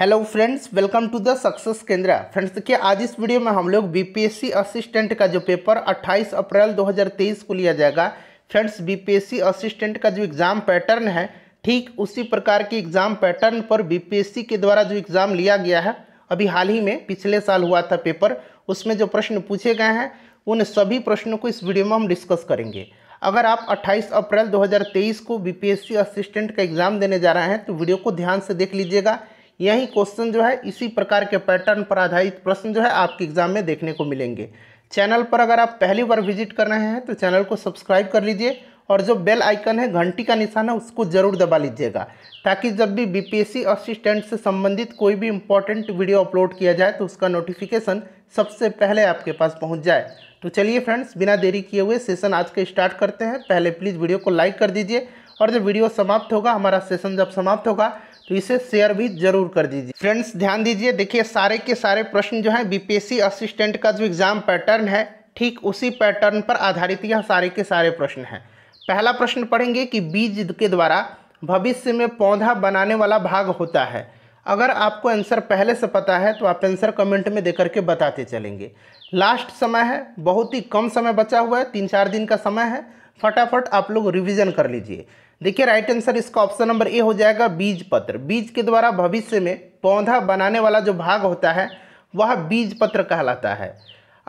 hello friends welcome to the success Kendra friends देखिए आज इस वीडियो में हम लोग बीपीएससी असिस्टेंट का जो पेपर 28 अप्रैल 2023 को लिया जाएगा फ्रेंड्स बीपीएससी असिस्टेंट का जो एग्ज़ाम पैटर्न है ठीक उसी प्रकार के एग्ज़ाम पैटर्न पर बीपीएससी के द्वारा जो एग्ज़ाम लिया गया है अभी हाल ही में पिछले साल हुआ था पेपर उसमें जो प्रश्न पूछे गए हैं उन सभी प्रश्नों को इस वीडियो में हम डिस्कस करेंगे अगर आप 28 अप्रैल 2023 को बीपीएससी असिस्टेंट का एग्ज़ाम देने जा रहे हैं तो वीडियो को ध्यान से देख लीजिएगा यही क्वेश्चन जो है इसी प्रकार के पैटर्न पर आधारित प्रश्न जो है आपके एग्जाम में देखने को मिलेंगे चैनल पर अगर आप पहली बार विजिट कर रहे हैं तो चैनल को सब्सक्राइब कर लीजिए और जो बेल आइकन है घंटी का निशान है उसको जरूर दबा लीजिएगा ताकि जब भी बीपीएससी असिस्टेंट से संबंधित कोई भी इम्पोर्टेंट वीडियो अपलोड किया जाए तो उसका नोटिफिकेशन सबसे पहले आपके पास पहुंच जाए तो चलिए फ्रेंड्स बिना देरी किए हुए सेशन आज के स्टार्ट करते हैं पहले प्लीज़ वीडियो को लाइक कर दीजिए और जब वीडियो समाप्त होगा हमारा सेशन जब समाप्त होगा तो इसे शेयर भी जरूर कर दीजिए फ्रेंड्स ध्यान दीजिए देखिए सारे के सारे प्रश्न जो है बीपीएससी असिस्टेंट का जो एग्ज़ाम पैटर्न है ठीक उसी पैटर्न पर आधारित यह सारे के सारे प्रश्न हैं पहला प्रश्न पढ़ेंगे कि बीज के द्वारा भविष्य में पौधा बनाने वाला भाग होता है अगर आपको आंसर पहले से पता है तो आप आंसर कमेंट में देकर के बताते चलेंगे लास्ट समय है बहुत ही कम समय बचा हुआ है तीन चार दिन का समय है फटाफट आप लोग रिवीजन कर लीजिए देखिए राइट आंसर इसका ऑप्शन नंबर ए हो जाएगा बीज पत्र बीज के द्वारा भविष्य में पौधा बनाने वाला जो भाग होता है वह बीज पत्र कहलाता है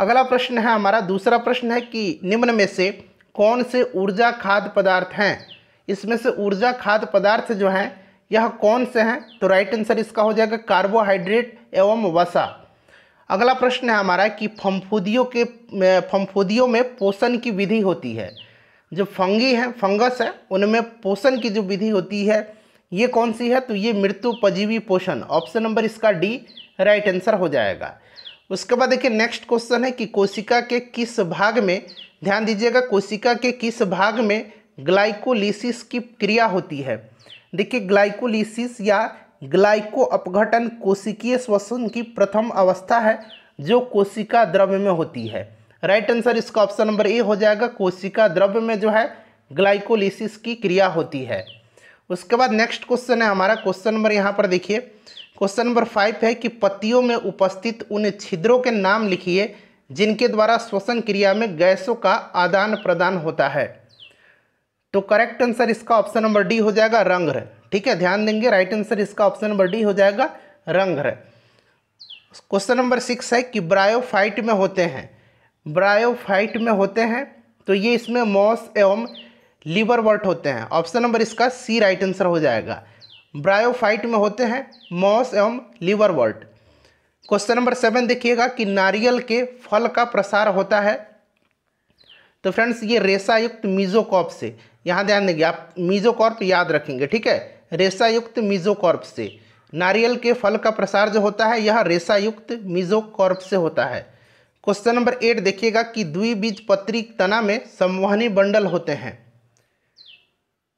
अगला प्रश्न है हमारा दूसरा प्रश्न है कि निम्न में से कौन से ऊर्जा खाद्य पदार्थ हैं इसमें से ऊर्जा खाद्य पदार्थ जो हैं यह कौन से हैं तो राइट आंसर इसका हो जाएगा कार्बोहाइड्रेट एवं वसा अगला प्रश्न है हमारा कि फम्फूदियों के फम्फूदियों में पोषण की विधि होती है जो फंगी है फंगस है उनमें पोषण की जो विधि होती है ये कौन सी है तो ये मृत्यु पजीवी पोषण ऑप्शन नंबर इसका डी राइट आंसर हो जाएगा उसके बाद देखिए नेक्स्ट क्वेश्चन है कि कोशिका के किस भाग में ध्यान दीजिएगा कोशिका के किस भाग में ग्लाइकोलिसिस की क्रिया होती है देखिए ग्लाइकोलिसिस या ग्लाइको अपघटन कोशिकीय श्वसन की प्रथम अवस्था है जो कोशिका द्रव्य में होती है राइट आंसर इसका ऑप्शन नंबर ए हो जाएगा कोशिका द्रव्य में जो है ग्लाइकोलिसिस की क्रिया होती है उसके बाद नेक्स्ट क्वेश्चन है हमारा क्वेश्चन नंबर यहाँ पर देखिए क्वेश्चन नंबर फाइव है कि पत्तियों में उपस्थित उन छिद्रों के नाम लिखिए जिनके द्वारा श्वसन क्रिया में गैसों का आदान प्रदान होता है तो करेक्ट आंसर इसका ऑप्शन नंबर डी हो जाएगा रंग्र ठीक है ध्यान देंगे राइट आंसर इसका ऑप्शन नंबर डी हो जाएगा रंग्र क्वेश्चन नंबर सिक्स है कि ब्रायोफाइट में होते हैं ब्रायोफाइट में होते हैं तो ये इसमें मॉस एवं लीवर वर्ट होते हैं ऑप्शन नंबर इसका सी राइट आंसर हो जाएगा ब्रायोफाइट में होते हैं मॉस एवं liverwort question number seven देखिएगा कि नारियल के फल का प्रसार होता है तो फ्रेंड्स ये रेसायुक्त मीजोकॉर्प से यहाँ ध्यान देंगे आप मीजोकॉर्प याद रखेंगे ठीक है रेसायुक्त मीजोकॉर्प से नारियल के फल का प्रसार जो होता है यह रेसायुक्त मीजोकॉर्प से होता है क्वेश्चन नंबर एट देखिएगा कि द्विबीज पत्री तना में संवहनी बंडल होते हैं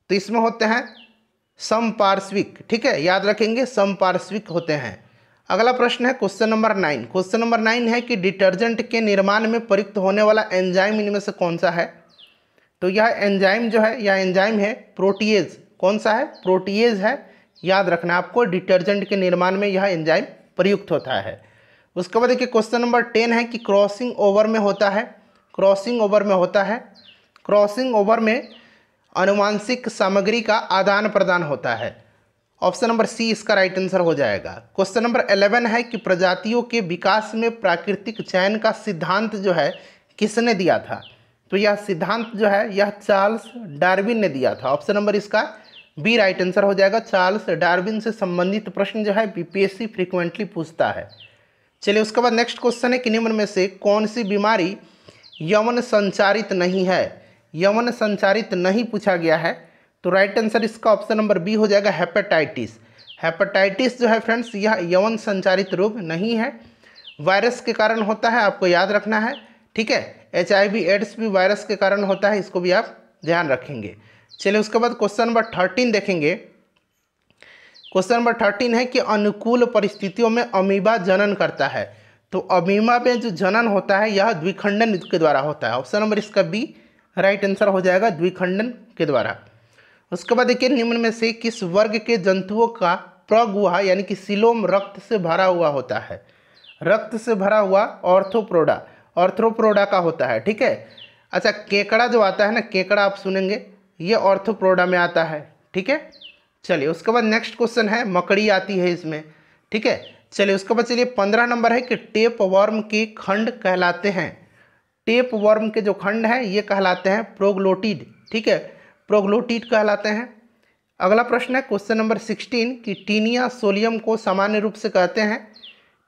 तो इसमें होते हैं समपार्श्विक ठीक है याद रखेंगे समपार्श्विक होते हैं अगला प्रश्न है question number nine question number nine है कि डिटर्जेंट के निर्माण में प्रयुक्त होने वाला एंजाइम इनमें से कौन सा है तो यह एंजाइम जो है यह एंजाइम है प्रोटीएज कौन सा है प्रोटीएज है याद रखना आपको डिटर्जेंट के निर्माण में यह एंजाइम प्रयुक्त होता है उसके बाद देखिए क्वेश्चन नंबर टेन है कि क्रॉसिंग ओवर में होता है क्रॉसिंग ओवर में होता है क्रॉसिंग ओवर में अनुवांशिक सामग्री का आदान प्रदान होता है ऑप्शन नंबर सी इसका राइट आंसर हो जाएगा क्वेश्चन नंबर एलेवन है कि प्रजातियों के विकास में प्राकृतिक चयन का सिद्धांत जो है किसने दिया था तो यह सिद्धांत जो है यह चार्ल्स डार्विन ने दिया था ऑप्शन नंबर इसका बी राइट आंसर हो जाएगा चार्ल्स डार्विन से संबंधित प्रश्न जो है बीपीएससी फ्रीक्वेंटली पूछता है चलिए उसके बाद नेक्स्ट क्वेश्चन है कि निम्न में से कौन सी बीमारी यमन संचारित नहीं है यमन संचारित नहीं पूछा गया है तो राइट आंसर इसका ऑप्शन नंबर बी हो जाएगा हेपेटाइटिस हेपेटाइटिस जो है फ्रेंड्स यह यमन संचारित रोग नहीं है वायरस के कारण होता है आपको याद रखना है ठीक है एच एड्स भी वायरस के कारण होता है इसको भी आप ध्यान रखेंगे चलिए उसके बाद क्वेश्चन नंबर थर्टीन देखेंगे क्वेश्चन नंबर थर्टीन है कि अनुकूल परिस्थितियों में अमीबा जनन करता है तो अमीबा में जो जनन होता है यह द्विखंडन के द्वारा होता है ऑप्शन नंबर इसका बी राइट आंसर हो जाएगा द्विखंडन के द्वारा उसके बाद देखिए निम्न में से किस वर्ग के जंतुओं का प्रगुहा यानी कि सिलोम रक्त से भरा हुआ होता है रक्त से भरा हुआ ऑर्थोप्रोडा ऑर्थोप्रोडा का होता है ठीक है अच्छा केकड़ा जो आता है ना केकड़ा आप सुनेंगे ये ऑर्थोप्रोडा में आता है ठीक है चलिए उसके बाद नेक्स्ट क्वेश्चन है मकड़ी आती है इसमें ठीक है चलिए उसके बाद चलिए पंद्रह नंबर है कि टेप वर्म के खंड कहलाते हैं टेप वर्म के जो खंड हैं ये कहलाते हैं प्रोग्लोटिड ठीक है प्रोग्लोटिड कहलाते हैं अगला प्रश्न है क्वेश्चन नंबर सिक्सटीन कि टीनिया सोलियम को सामान्य रूप से कहते हैं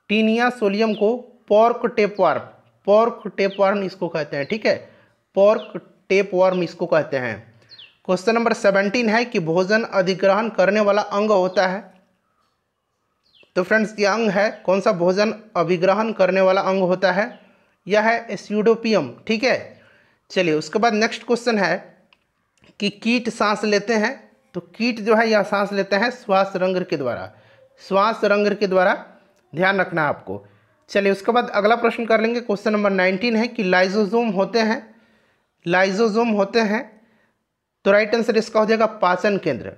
टीनिया सोलियम को पॉर्क वर्म पॉर्क वर्म इसको कहते हैं ठीक है पॉर्क वर्म इसको कहते हैं क्वेश्चन नंबर सेवनटीन है कि भोजन अधिग्रहण करने वाला अंग होता है तो फ्रेंड्स ये अंग है कौन सा भोजन अभिग्रहण करने वाला अंग होता है यह है एस्यूडोपियम ठीक है चलिए उसके बाद नेक्स्ट क्वेश्चन है कि कीट सांस लेते हैं तो कीट जो है यह सांस लेते हैं श्वास रंग के द्वारा श्वास रंग के द्वारा ध्यान रखना है आपको चलिए उसके बाद अगला प्रश्न कर लेंगे क्वेश्चन नंबर नाइनटीन है कि लाइजोजोम होते हैं लाइजोजोम होते हैं तो राइट आंसर इसका हो जाएगा पाचन केंद्र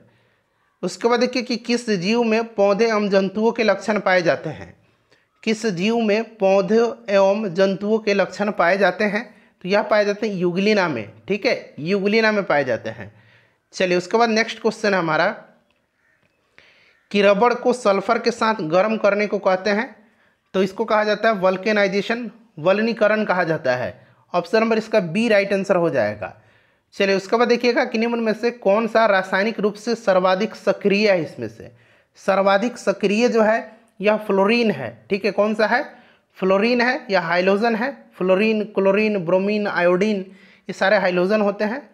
उसके बाद देखिए कि किस जीव में पौधे एवं जंतुओं के लक्षण पाए जाते हैं किस जीव में पौधे एवं जंतुओं के लक्षण पाए जाते हैं तो यह पाए जाते हैं युगलिना में ठीक है युगलिना में पाए जाते हैं चलिए उसके बाद नेक्स्ट क्वेश्चन है हमारा कि रबड़ को सल्फर के साथ गर्म करने को कहते हैं तो इसको कहा जाता है वल्केनाइजेशन वलनीकरण कहा जाता है ऑप्शन नंबर इसका बी राइट आंसर हो जाएगा चलिए उसके बाद देखिएगा कि निम्न में से कौन सा रासायनिक रूप से सर्वाधिक सक्रिय है इसमें से सर्वाधिक सक्रिय जो है यह फ्लोरीन है ठीक है कौन सा है फ्लोरीन है या हाइलोजन है फ्लोरीन क्लोरीन ब्रोमीन आयोडीन ये सारे हाइलोजन होते हैं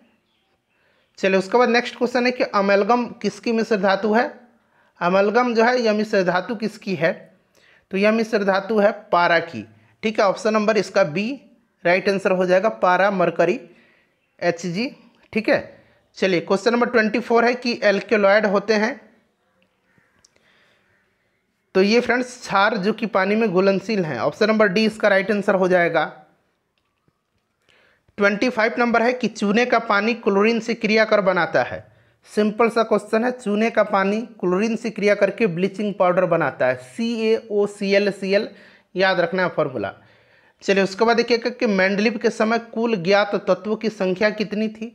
चलिए उसके बाद नेक्स्ट क्वेश्चन है कि अमेलगम किसकी मिश्र धातु है अमलगम जो है यह मिश्र धातु किसकी है तो यह मिश्र धातु है पारा की ठीक है ऑप्शन नंबर इसका बी राइट आंसर हो जाएगा पारा मरकरी एच जी ठीक है चलिए क्वेश्चन नंबर ट्वेंटी फोर है कि एल्केलॉयड होते हैं तो ये फ्रेंड्स क्षार जो कि पानी में घुलनशील हैं ऑप्शन नंबर डी इसका राइट आंसर हो जाएगा ट्वेंटी फाइव नंबर है कि चूने का पानी क्लोरीन से क्रिया कर बनाता है सिंपल सा क्वेश्चन है चूने का पानी क्लोरीन से क्रिया करके ब्लीचिंग पाउडर बनाता है सी ए ओ सी एल सी एल याद रखना है फॉर्मूला चलिए उसके बाद देखिएगा कि मैंडलिप के समय कुल ज्ञात तत्वों की संख्या कितनी थी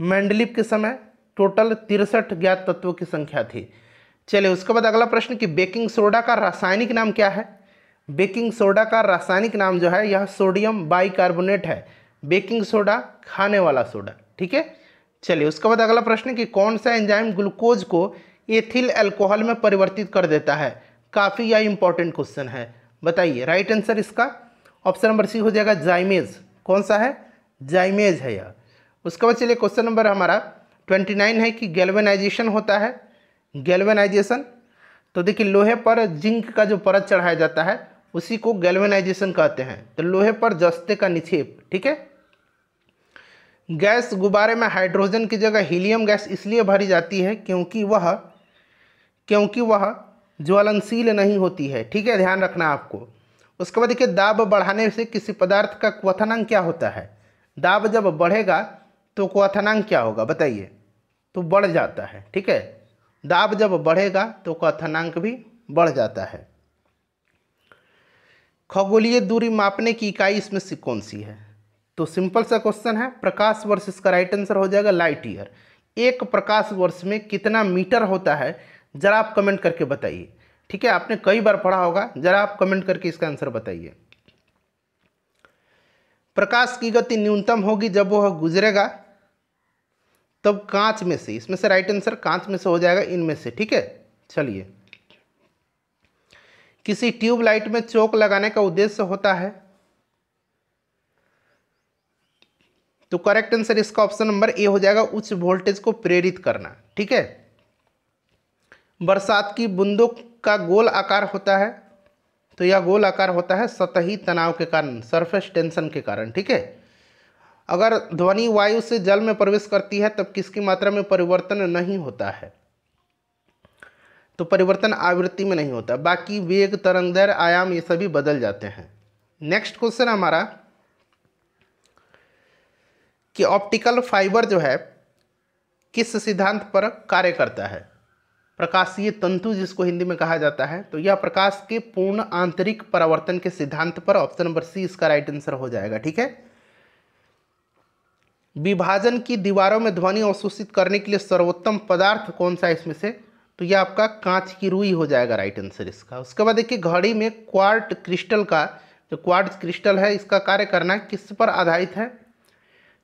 मैंडलिप के समय टोटल तिरसठ ज्ञात तत्वों की संख्या थी चलिए उसके बाद अगला प्रश्न कि बेकिंग सोडा का रासायनिक नाम क्या है बेकिंग सोडा का रासायनिक नाम जो है यह सोडियम बाइकार्बोनेट है बेकिंग सोडा खाने वाला सोडा ठीक है चलिए उसके बाद अगला प्रश्न कि कौन सा एंजाइम ग्लूकोज को एथिल एल्कोहल में परिवर्तित कर देता है काफ़ी यह इंपॉर्टेंट क्वेश्चन है बताइए राइट आंसर इसका ऑप्शन नंबर सी हो जाएगा जाइमेज कौन सा है जाइमेज है यह उसके बाद चलिए क्वेश्चन नंबर हमारा ट्वेंटी नाइन है कि गैल्वेनाइजेशन होता है गैल्वेनाइजेशन तो देखिए लोहे पर जिंक का जो परत चढ़ाया जाता है उसी को गैल्वेनाइजेशन कहते हैं तो लोहे पर जस्ते का निक्षेप ठीक है गैस गुब्बारे में हाइड्रोजन की जगह हीलियम गैस इसलिए भरी जाती है क्योंकि वह क्योंकि वह ज्वलनशील नहीं होती है ठीक है ध्यान रखना आपको उसके बाद देखिए दाब बढ़ाने से किसी पदार्थ का क्वथनांक क्या होता है दाब जब बढ़ेगा तो क्वथनांक क्या होगा बताइए तो बढ़ जाता है ठीक है दाब जब बढ़ेगा तो क्वथनांक भी बढ़ जाता है खगोलीय दूरी मापने की इकाई इसमें से कौन सी है तो सिंपल सा क्वेश्चन है प्रकाश वर्ष इसका राइट आंसर हो जाएगा लाइट ईयर एक प्रकाश वर्ष में कितना मीटर होता है जरा आप कमेंट करके बताइए ठीक है आपने कई बार पढ़ा होगा जरा आप कमेंट करके इसका आंसर बताइए प्रकाश की गति न्यूनतम होगी जब वह गुजरेगा तब कांच में से इसमें से राइट आंसर कांच में से हो जाएगा इनमें से ठीक है चलिए किसी ट्यूबलाइट में चौक लगाने का उद्देश्य होता है तो करेक्ट आंसर इसका ऑप्शन नंबर ए हो जाएगा उच्च वोल्टेज को प्रेरित करना ठीक है बरसात की बूंदों का गोल आकार होता है तो यह गोल आकार होता है सतही तनाव के कारण सरफेस टेंशन के कारण ठीक है अगर ध्वनि वायु से जल में प्रवेश करती है तब किसकी मात्रा में परिवर्तन नहीं होता है तो परिवर्तन आवृत्ति में नहीं होता बाकी वेग तरंग दर आयाम ये सभी बदल जाते हैं नेक्स्ट क्वेश्चन हमारा कि ऑप्टिकल फाइबर जो है किस सिद्धांत पर कार्य करता है प्रकाशीय तंतु जिसको हिंदी में कहा जाता है तो यह प्रकाश के पूर्ण आंतरिक परावर्तन के सिद्धांत पर ऑप्शन नंबर सी इसका राइट आंसर हो जाएगा ठीक है विभाजन की दीवारों में ध्वनि अवशोषित करने के लिए सर्वोत्तम पदार्थ कौन सा है इसमें से तो यह आपका कांच की रुई हो जाएगा राइट आंसर इसका उसके बाद देखिए घड़ी में क्वार्ट क्रिस्टल का जो क्वार्ट क्रिस्टल है इसका कार्य करना किस पर आधारित है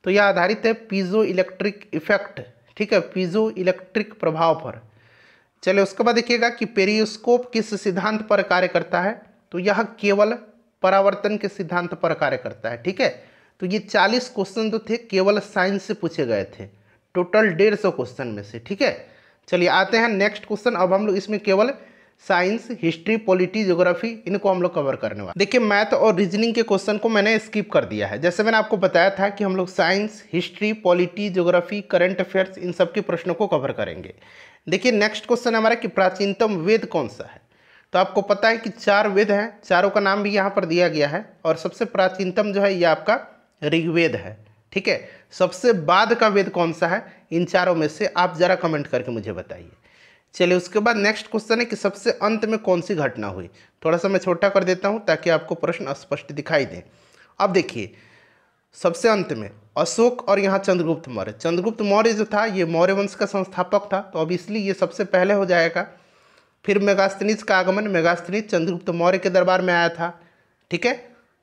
तो यह आधारित है पीजो इलेक्ट्रिक इफेक्ट ठीक है पीजो इलेक्ट्रिक प्रभाव पर चले उसके बाद देखिएगा कि पेरियोस्कोप किस सिद्धांत पर कार्य करता है तो यह केवल परावर्तन के सिद्धांत पर कार्य करता है ठीक है तो ये चालीस क्वेश्चन जो तो थे केवल साइंस से पूछे गए थे टोटल डेढ़ सौ क्वेश्चन में से ठीक है चलिए आते हैं नेक्स्ट क्वेश्चन अब हम लोग इसमें केवल साइंस हिस्ट्री पॉलिटी ज्योग्राफी इनको हम लोग कवर करने वाले देखिए मैथ और रीजनिंग के क्वेश्चन को मैंने स्किप कर दिया है जैसे मैंने आपको बताया था कि हम लोग science history polity geography current affairs इन सब के प्रश्नों को कवर करेंगे देखिए नेक्स्ट क्वेश्चन हमारा कि प्राचीनतम वेद कौन सा है तो आपको पता है कि चार वेद हैं चारों का नाम भी यहाँ पर दिया गया है और सबसे प्राचीनतम जो है ये आपका ऋग्वेद है ठीक है सबसे बाद का वेद कौन सा है इन चारों में से आप ज़रा कमेंट करके मुझे बताइए चलिए उसके बाद नेक्स्ट क्वेश्चन है कि सबसे अंत में कौन सी घटना हुई थोड़ा सा मैं छोटा कर देता हूँ ताकि आपको प्रश्न स्पष्ट दिखाई दे अब देखिए सबसे अंत में अशोक और यहाँ चंद्रगुप्त मौर्य चंद्रगुप्त मौर्य जो था ये मौर्य वंश का संस्थापक था तो अब इसलिए ये सबसे पहले हो जाएगा फिर मेगास्तनीज का आगमन मेगास्तनीज चंद्रगुप्त मौर्य के दरबार में आया था ठीक है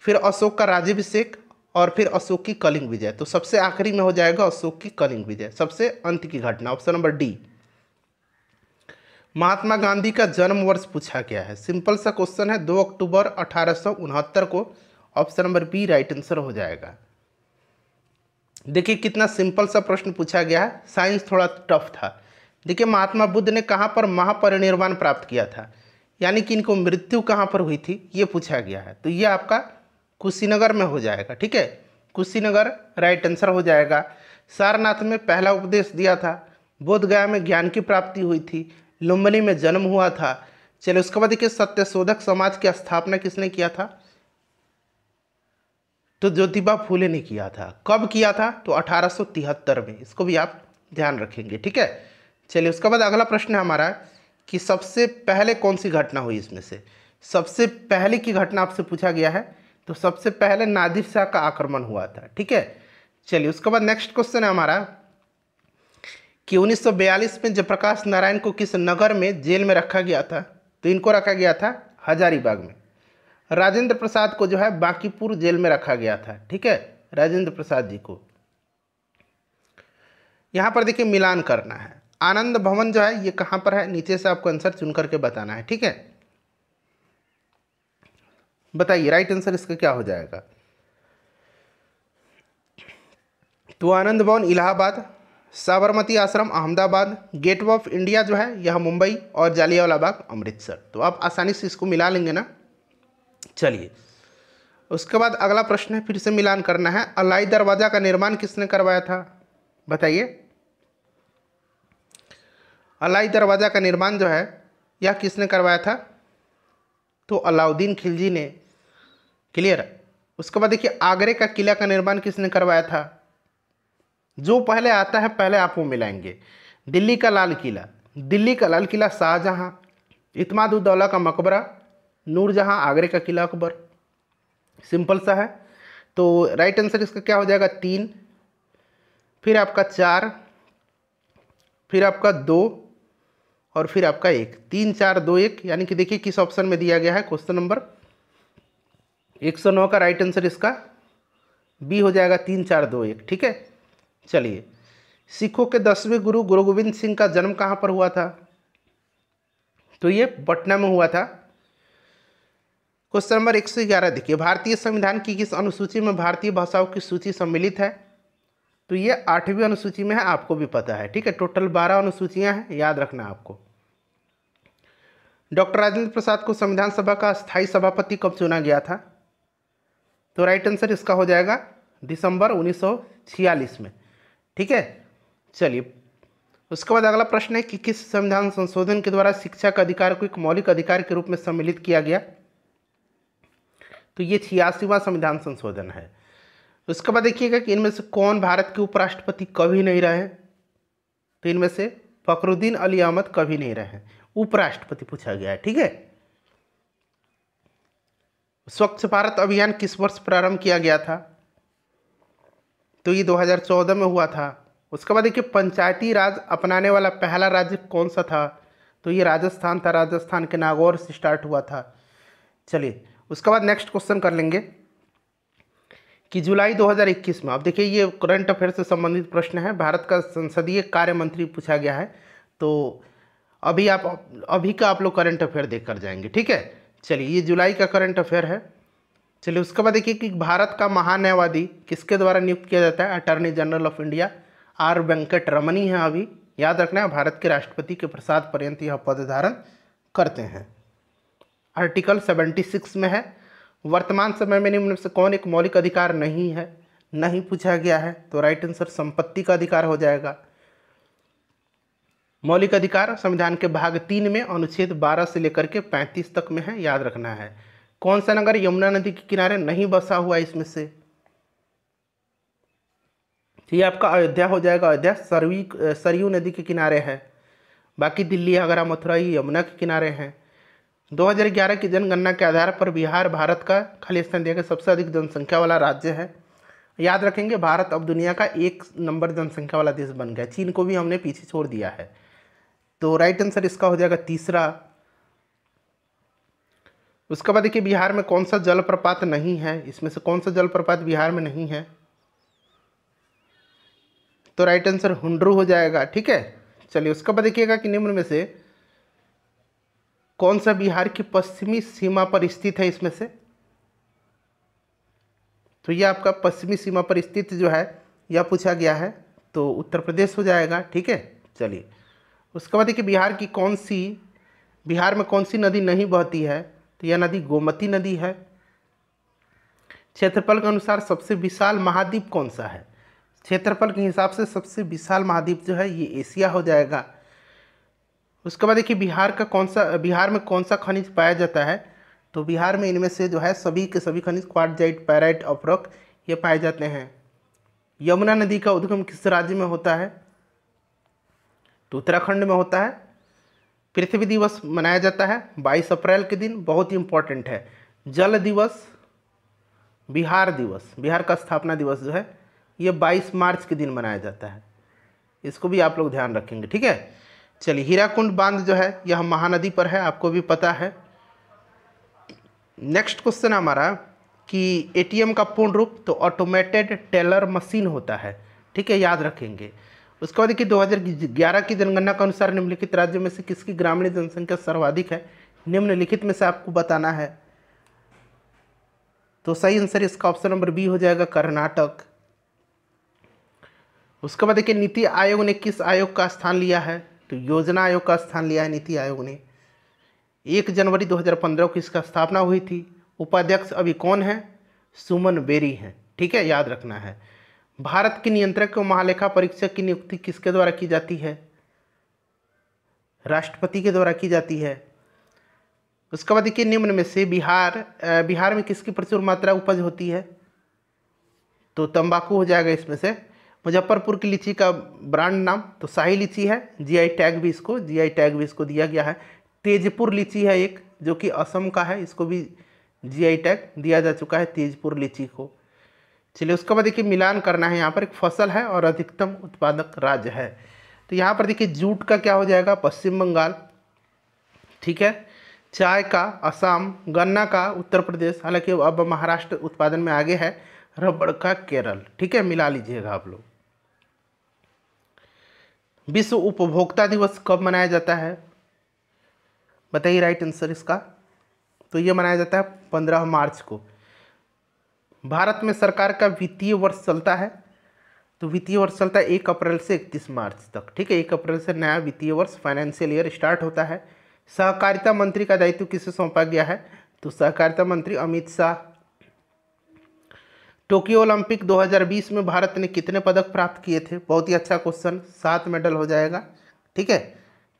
फिर अशोक का राज्यभिषेक और फिर अशोक की कलिंग विजय तो सबसे आखिरी में हो जाएगा अशोक की कलिंग विजय सबसे अंत की घटना option number D Mahatma Gandhi का जन्म वर्ष पूछा गया है सिंपल सा क्वेश्चन है दो अक्टूबर अठारह को option number B right answer हो जाएगा देखिए कितना सिंपल सा प्रश्न पूछा गया है साइंस थोड़ा टफ था देखिए महात्मा बुद्ध ने कहाँ पर महापरिनिर्वाण प्राप्त किया था यानी कि इनको मृत्यु कहाँ पर हुई थी ये पूछा गया है तो ये आपका कुशीनगर में हो जाएगा ठीक है कुशीनगर राइट आंसर हो जाएगा सारनाथ में पहला उपदेश दिया था बोधगया में ज्ञान की प्राप्ति हुई थी लुम्बनी में जन्म हुआ था चलिए उसके बाद देखिए सत्यशोधक समाज की स्थापना किसने किया था तो ज्योतिबा फूले ने किया था कब किया था तो अठारह में इसको भी आप ध्यान रखेंगे ठीक है चलिए उसके बाद अगला प्रश्न है हमारा कि सबसे पहले कौन सी घटना हुई इसमें से सबसे पहले की घटना आपसे पूछा गया है तो सबसे पहले नादिर शाह का आक्रमण हुआ था ठीक है चलिए उसके बाद नेक्स्ट क्वेश्चन है हमारा कि 1942 में जयप्रकाश नारायण को किस नगर में जेल में रखा गया था तो इनको रखा गया था हजारीबाग में राजेंद्र प्रसाद को जो है बांकीपुर जेल में रखा गया था ठीक है राजेंद्र प्रसाद जी को यहाँ पर देखिए मिलान करना है आनंद भवन जो है ये कहाँ पर है नीचे से आपको आंसर चुन करके बताना है ठीक है बताइए राइट आंसर इसका क्या हो जाएगा तो आनंद भवन इलाहाबाद साबरमती आश्रम अहमदाबाद गेट ऑफ इंडिया जो है यह मुंबई और जालियावाला बाग अमृतसर तो आप आसानी से इसको मिला लेंगे ना चलिए उसके बाद अगला प्रश्न है फिर से मिलान करना है अलाई दरवाज़ा का निर्माण किसने करवाया था बताइए अलाई दरवाज़ा का निर्माण जो है यह किसने करवाया था तो अलाउद्दीन खिलजी ने क्लियर उसके बाद देखिए आगरे का किला का निर्माण किसने करवाया था जो पहले आता है पहले आप वो मिलाएंगे दिल्ली का लाल किला दिल्ली का लाल किला शाहजहाँ इतमादुद्दौला का मकबरा नूरजहाँ आगरे का किला अकबर सिंपल सा है तो राइट आंसर इसका क्या हो जाएगा तीन फिर आपका चार फिर आपका दो और फिर आपका एक तीन चार दो एक यानी कि देखिए किस ऑप्शन में दिया गया है क्वेश्चन नंबर 109 का राइट आंसर इसका बी हो जाएगा तीन चार दो एक ठीक है चलिए सिखों के दसवें गुरु गुरु गोविंद सिंह का जन्म कहाँ पर हुआ था तो ये पटना में हुआ था क्वेश्चन नंबर एक सौ ग्यारह देखिए भारतीय संविधान की किस अनुसूची में भारतीय भाषाओं की सूची सम्मिलित है तो ये आठवीं अनुसूची में है आपको भी पता है ठीक है टोटल बारह अनुसूचियाँ हैं याद रखना आपको डॉक्टर राजेंद्र प्रसाद को संविधान सभा का स्थायी सभापति कब चुना गया था तो राइट आंसर इसका हो जाएगा दिसंबर 1946 में ठीक है चलिए उसके बाद अगला प्रश्न है कि किस संविधान संशोधन के द्वारा शिक्षा का अधिकार को एक मौलिक अधिकार के रूप में सम्मिलित किया गया तो ये छियासीवा संविधान संशोधन है उसके बाद देखिएगा कि इनमें से कौन भारत के उपराष्ट्रपति कभी नहीं रहे तो इनमें से फखरुद्दीन अली अहमद कभी नहीं रहे उपराष्ट्रपति पूछा गया है ठीक है स्वच्छ भारत अभियान किस वर्ष प्रारंभ किया गया था तो ये 2014 में हुआ था उसके बाद देखिए पंचायती राज अपनाने वाला पहला राज्य कौन सा था तो ये राजस्थान था राजस्थान के नागौर से स्टार्ट हुआ था चलिए उसके बाद नेक्स्ट क्वेश्चन कर लेंगे कि जुलाई 2021 में अब देखिए ये करंट अफेयर से संबंधित प्रश्न है भारत का संसदीय कार्य मंत्री पूछा गया है तो अभी आप अभी का आप लोग करंट अफेयर देख कर जाएंगे ठीक है चलिए ये जुलाई का करंट अफेयर है चलिए उसके बाद देखिए कि भारत का महान्यायवादी किसके द्वारा नियुक्त किया जाता है attorney general of India R Venkataramani है अभी याद रखना है भारत के राष्ट्रपति के प्रसाद पर्यंत यह पद धारण करते हैं आर्टिकल 76 में है वर्तमान समय में निम्न से कौन एक मौलिक अधिकार नहीं है नहीं पूछा गया है तो राइट आंसर संपत्ति का अधिकार हो जाएगा मौलिक अधिकार संविधान के भाग तीन में अनुच्छेद 12 से लेकर के 35 तक में है याद रखना है कौन सा नगर यमुना नदी के किनारे नहीं बसा हुआ इसमें से ये आपका अयोध्या हो जाएगा अयोध्या सरवी सरयू नदी के किनारे है बाकी दिल्ली आगरा मथुरा ये यमुना के किनारे हैं 2011 की जनगणना के आधार पर बिहार भारत का खाली स्थान दिया गया सबसे अधिक जनसंख्या वाला राज्य है याद रखेंगे भारत अब दुनिया का एक नंबर जनसंख्या वाला देश बन गया चीन को भी हमने पीछे छोड़ दिया है तो राइट आंसर इसका हो जाएगा तीसरा उसके बाद देखिए बिहार में कौन सा जलप्रपात नहीं है इसमें से कौन सा जलप्रपात बिहार में नहीं है तो राइट आंसर हुंडरू हो जाएगा ठीक है चलिए उसके बाद देखिएगा कि निम्न में से कौन सा बिहार की पश्चिमी सीमा पर स्थित है इसमें से तो यह आपका पश्चिमी सीमा पर स्थित जो है यह पूछा गया है तो उत्तर प्रदेश हो जाएगा ठीक है चलिए उसके बाद देखिए बिहार की कौन सी बिहार में कौन सी नदी नहीं बहती है तो यह नदी गोमती नदी है क्षेत्रफल के अनुसार सबसे विशाल महाद्वीप कौन सा है क्षेत्रफल के हिसाब से सबसे विशाल महाद्वीप जो है ये एशिया हो जाएगा उसके बाद देखिए बिहार का कौन सा बिहार में कौन सा खनिज पाया जाता है तो बिहार में इनमें से जो है सभी के सभी खनिज क्वारजाइट पैराइट अप्रोक ये पाए जाते हैं यमुना नदी का उद्गम किस राज्य में होता है तो उत्तराखंड में होता है पृथ्वी दिवस मनाया जाता है 22 अप्रैल के दिन बहुत ही इम्पोर्टेंट है जल दिवस बिहार दिवस बिहार का स्थापना दिवस जो है ये 22 मार्च के दिन मनाया जाता है इसको भी आप लोग ध्यान रखेंगे ठीक है चलिए हीराकुंड बांध जो है यह महानदी पर है आपको भी पता है नेक्स्ट क्वेश्चन हमारा कि एटीएम का पूर्ण रूप तो ऑटोमेटेड टेलर मशीन होता है ठीक है याद रखेंगे उसके बाद कि 2011 की जनगणना के अनुसार निम्नलिखित राज्यों में से किसकी ग्रामीण जनसंख्या सर्वाधिक है निम्नलिखित में से आपको बताना है तो सही आंसर इसका ऑप्शन नंबर बी हो जाएगा कर्नाटक उसके बाद देखिए नीति आयोग ने किस आयोग का स्थान लिया है तो योजना आयोग का स्थान लिया है नीति आयोग ने एक जनवरी 2015 को इसका स्थापना हुई थी उपाध्यक्ष अभी कौन है सुमन बेरी हैं ठीक है याद रखना है भारत के नियंत्रक व महालेखा परीक्षक की नियुक्ति किसके द्वारा की जाती है राष्ट्रपति के द्वारा की जाती है उसके बाद देखिए निम्न में से बिहार बिहार में किसकी प्रचुर मात्रा उपज होती है तो तंबाकू हो जाएगा इसमें से मुजफ्फरपुर की लीची का ब्रांड नाम तो शाही लीची है जीआई टैग भी इसको जीआई टैग भी इसको दिया गया है तेजपुर लीची है एक जो कि असम का है इसको भी जीआई टैग दिया जा चुका है तेजपुर लीची को चलिए उसके बाद देखिए मिलान करना है यहाँ पर एक फसल है और अधिकतम उत्पादक राज्य है तो यहाँ पर देखिए जूट का क्या हो जाएगा पश्चिम बंगाल ठीक है चाय का असम गन्ना का उत्तर प्रदेश हालांकि अब महाराष्ट्र उत्पादन में आगे है रबड़ का केरल ठीक है मिला लीजिएगा आप लोग विश्व उपभोक्ता दिवस कब मनाया जाता है बताइए राइट आंसर इसका तो ये मनाया जाता है पंद्रह मार्च को भारत में सरकार का वित्तीय वर्ष चलता है तो वित्तीय वर्ष चलता है एक अप्रैल से इकतीस मार्च तक ठीक है एक अप्रैल से नया वित्तीय वर्ष फाइनेंशियल ईयर स्टार्ट होता है सहकारिता मंत्री का दायित्व किसे सौंपा गया है तो सहकारिता मंत्री अमित शाह टोक्यो ओलंपिक 2020 में भारत ने कितने पदक प्राप्त किए थे बहुत ही अच्छा क्वेश्चन सात मेडल हो जाएगा ठीक है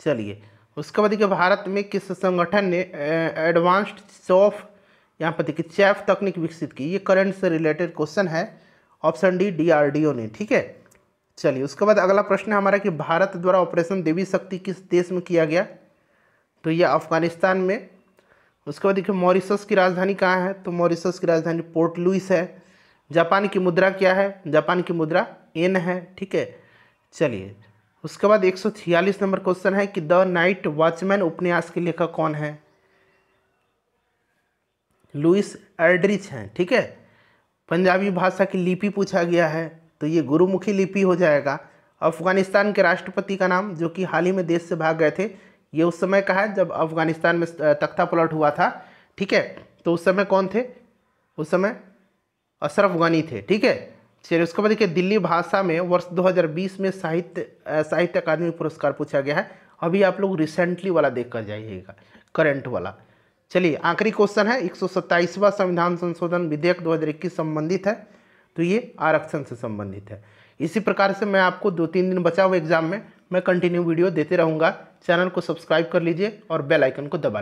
चलिए उसके बाद देखिए भारत में किस संगठन ने एडवांस्ड सॉफ़ यहाँ पर देखिए चैफ तकनीक विकसित की ये करंट से रिलेटेड क्वेश्चन है ऑप्शन डी डी ने ठीक है चलिए उसके बाद अगला प्रश्न है हमारा कि भारत द्वारा ऑपरेशन देवी शक्ति किस देश में किया गया तो यह अफगानिस्तान में उसके बाद देखिए मॉरिशस की राजधानी कहाँ है तो मॉरिशस की राजधानी पोर्ट लुइस है जापान की मुद्रा क्या है जापान की मुद्रा एन है ठीक है चलिए उसके बाद एक नंबर क्वेश्चन है कि द नाइट वॉचमैन उपन्यास के लेखक कौन है लुइस एड्रिच हैं ठीक है पंजाबी भाषा की लिपि पूछा गया है तो ये गुरुमुखी लिपि हो जाएगा अफगानिस्तान के राष्ट्रपति का नाम जो कि हाल ही में देश से भाग गए थे ये उस समय का है जब अफगानिस्तान में तख्ता पलट हुआ था ठीक है तो उस समय कौन थे उस समय अशरफ गनी थे ठीक है चलिए उसके बाद देखिए दिल्ली भाषा में वर्ष 2020 में साहित्य साहित्य अकादमी पुरस्कार पूछा गया है अभी आप लोग रिसेंटली वाला देख कर जाइएगा करंट वाला चलिए आखिरी क्वेश्चन है एक संविधान संशोधन विधेयक 2021 संबंधित है तो ये आरक्षण से संबंधित है इसी प्रकार से मैं आपको दो तीन दिन बचा हुआ एग्जाम में मैं कंटिन्यू वीडियो देते रहूँगा चैनल को सब्सक्राइब कर लीजिए और बेलाइकन को दबा